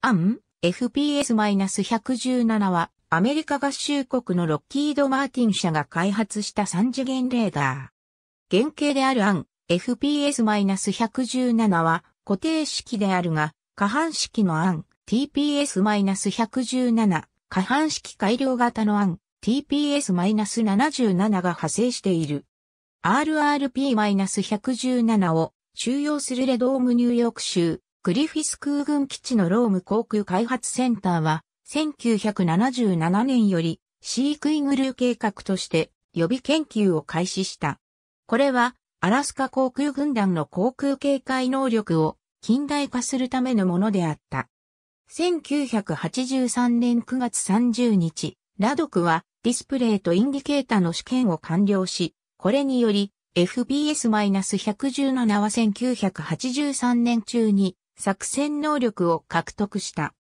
アン FPS-117 はアメリカ合衆国のロッキード・マーティン社が開発した三次元レーダー。原型であるアン FPS-117 は固定式であるが、下半式のアン TPS-117、下半式改良型のアン TPS-77 が派生している。RRP-117 を収容するレドームニューヨーク州グリフィス空軍基地のローム航空開発センターは、1977年より、シークイングルー計画として予備研究を開始した。これは、アラスカ航空軍団の航空警戒能力を近代化するためのものであった。1983年9月30日、ラドクはディスプレイとインディケータの試験を完了し、これにより FPS-117 は1983年中に作戦能力を獲得した。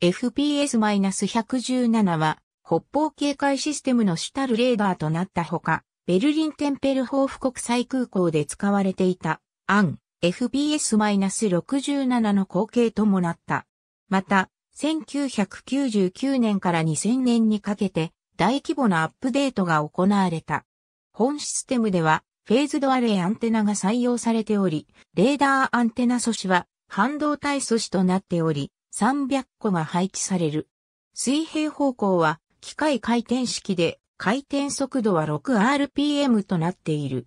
FPS-117 は北方警戒システムの主たるレーダーとなったほか、ベルリンテンペルホーフ国際空港で使われていた、アン、FPS-67 の後継ともなった。また、1999年から2000年にかけて大規模なアップデートが行われた。本システムではフェーズドアレイアンテナが採用されており、レーダーアンテナ素子は半導体素子となっており、300個が配置される。水平方向は機械回転式で回転速度は 6rpm となっている。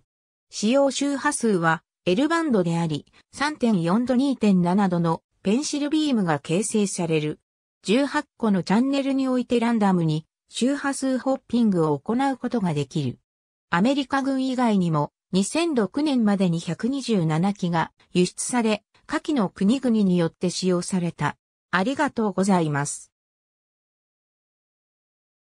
使用周波数は L バンドであり、3.4度2.7度のペンシルビームが形成される。18個のチャンネルにおいてランダムに周波数ホッピングを行うことができる。アメリカ軍以外にも2006年までに127機が輸出され、下記の国々によって使用された。ありがとうございます。